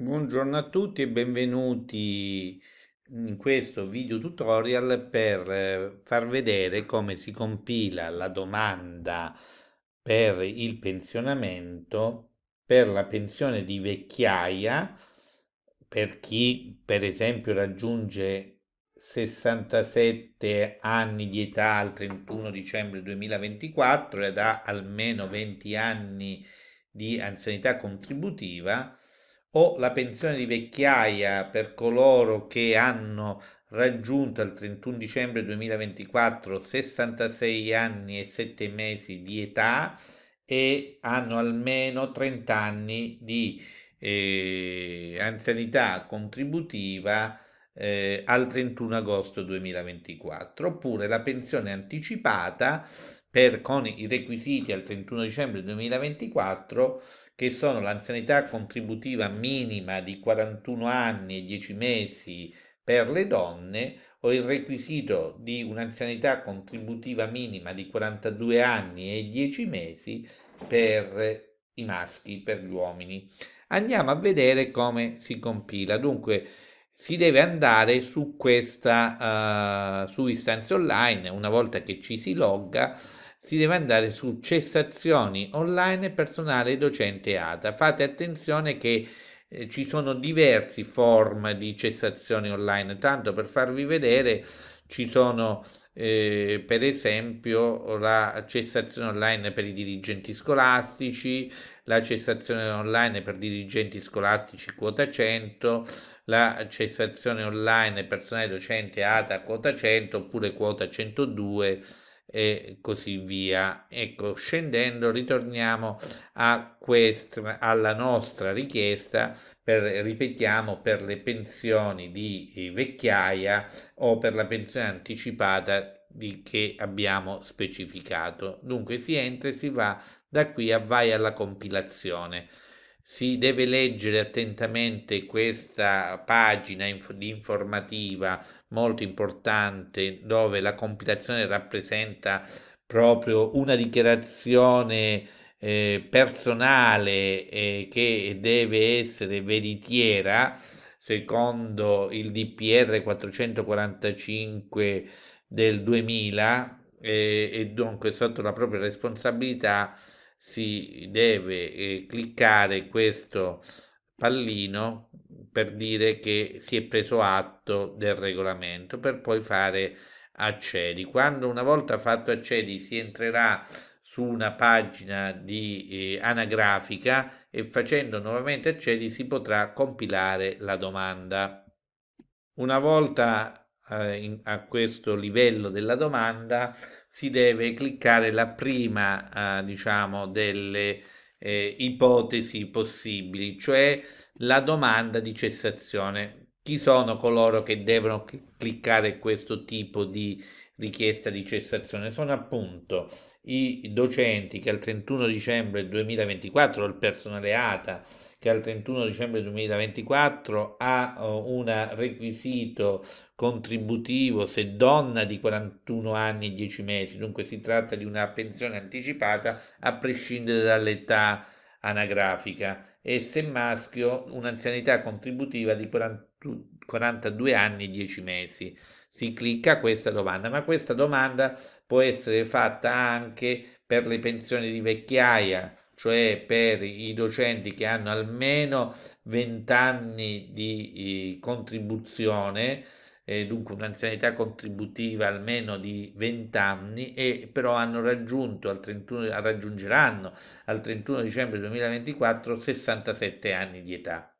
Buongiorno a tutti e benvenuti in questo video tutorial per eh, far vedere come si compila la domanda per il pensionamento per la pensione di vecchiaia per chi per esempio raggiunge 67 anni di età al 31 dicembre 2024 ed ha almeno 20 anni di anzianità contributiva o la pensione di vecchiaia per coloro che hanno raggiunto al 31 dicembre 2024 66 anni e 7 mesi di età e hanno almeno 30 anni di eh, anzianità contributiva eh, al 31 agosto 2024, oppure la pensione anticipata per, con i requisiti al 31 dicembre 2024 che sono l'anzianità contributiva minima di 41 anni e 10 mesi per le donne o il requisito di un'anzianità contributiva minima di 42 anni e 10 mesi per i maschi, per gli uomini. Andiamo a vedere come si compila. Dunque, si deve andare su questa uh, su istanze online una volta che ci si logga si deve andare su cessazioni online personale docente ATA fate attenzione che eh, ci sono diversi form di cessazione online tanto per farvi vedere ci sono eh, per esempio la cessazione online per i dirigenti scolastici, la cessazione online per dirigenti scolastici quota 100, la cessazione online personale docente ATA quota 100 oppure quota 102 e così via. Ecco, scendendo ritorniamo a questa, alla nostra richiesta, per, ripetiamo, per le pensioni di eh, vecchiaia o per la pensione anticipata di che abbiamo specificato. Dunque si entra e si va da qui a vai alla compilazione si deve leggere attentamente questa pagina inf- informativa molto importante dove la compilazione rappresenta proprio una dichiarazione eh, personale eh, che deve essere veritiera secondo il DPR 445 del 2000 eh, e dunque sotto la propria responsabilità si deve eh, cliccare questo pallino per dire che si è preso atto del regolamento per poi fare accedi. Quando una volta fatto accedi si entrerà su una pagina di eh, anagrafica e facendo nuovamente accedi si potrà compilare la domanda. Una volta eh, a questo livello della domanda si deve cliccare la prima, eh, diciamo, delle eh, ipotesi possibili, cioè la domanda di cessazione. Chi sono coloro che devono cliccare questo tipo di richiesta di cessazione? Sono appunto i docenti che al 31 dicembre 2024, il personale ATA, che al 31 dicembre 2024 ha eh, un requisito contributivo se donna di 41 anni e 10 mesi, dunque si tratta di una pensione anticipata a prescindere dall'età anagrafica e se maschio un'anzianità contributiva di 42 anni e 10 mesi. Si clicca a questa domanda, ma questa domanda può essere fatta anche per le pensioni di vecchiaia, cioè per i docenti che hanno almeno 20 anni di contribuzione, eh, dunque un'anzianità contributiva almeno di 20 anni e però hanno raggiunto al 31, raggiungeranno al 31 dicembre 2024 67 anni di età.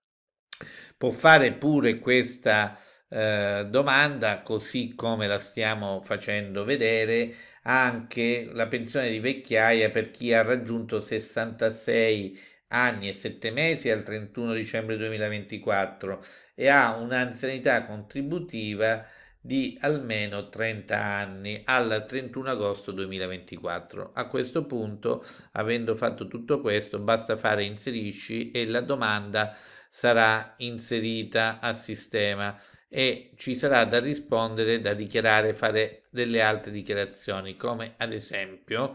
Può fare pure questa eh, domanda, così come la stiamo facendo vedere, anche la pensione di vecchiaia per chi ha raggiunto 66 anni e 7 mesi al 31 dicembre 2024 e ha un'anzianità contributiva di almeno 30 anni al 31 agosto 2024. A questo punto, avendo fatto tutto questo, basta fare inserisci e la domanda sarà inserita a sistema e ci sarà da rispondere, da dichiarare, fare delle altre dichiarazioni, come ad esempio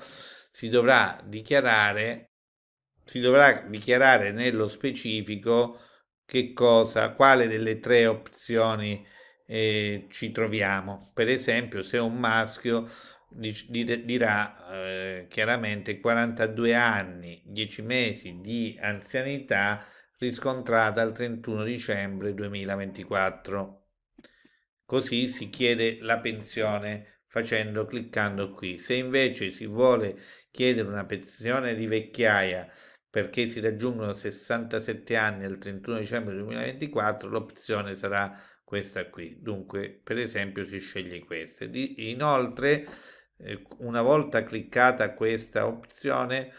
si dovrà dichiarare, si dovrà dichiarare nello specifico che cosa, quale delle tre opzioni eh, ci troviamo. Per esempio, se un maschio dirà eh, chiaramente 42 anni, 10 mesi di anzianità riscontrata al 31 dicembre 2024. Così si chiede la pensione facendo cliccando qui. Se invece si vuole chiedere una pensione di vecchiaia perché si raggiungono 67 anni al 31 dicembre 2024, l'opzione sarà questa qui. Dunque, per esempio, si sceglie questa. Di, inoltre, eh, una volta cliccata questa opzione,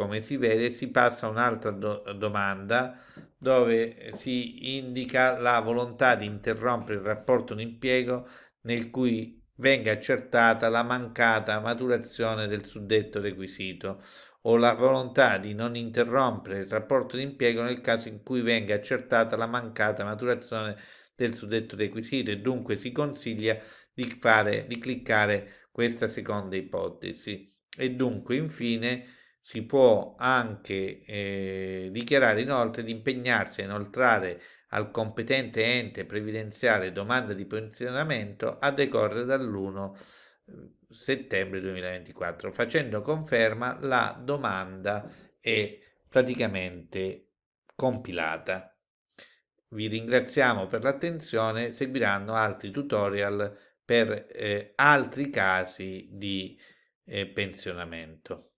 come si vede, si passa a un'altra do domanda dove si indica la volontà di interrompere il rapporto d'impiego nel cui venga accertata la mancata maturazione del suddetto requisito o la volontà di non interrompere il rapporto di impiego nel caso in cui venga accertata la mancata maturazione del suddetto requisito e dunque si consiglia di, fare, di cliccare questa seconda ipotesi. E dunque, infine, si può anche eh, dichiarare inoltre di impegnarsi a inoltrare al competente ente previdenziale domanda di pensionamento a decorrere dall'1 eh, settembre 2024. Facendo conferma la domanda è praticamente compilata. Vi ringraziamo per l'attenzione, seguiranno altri tutorial per eh, altri casi di eh, pensionamento.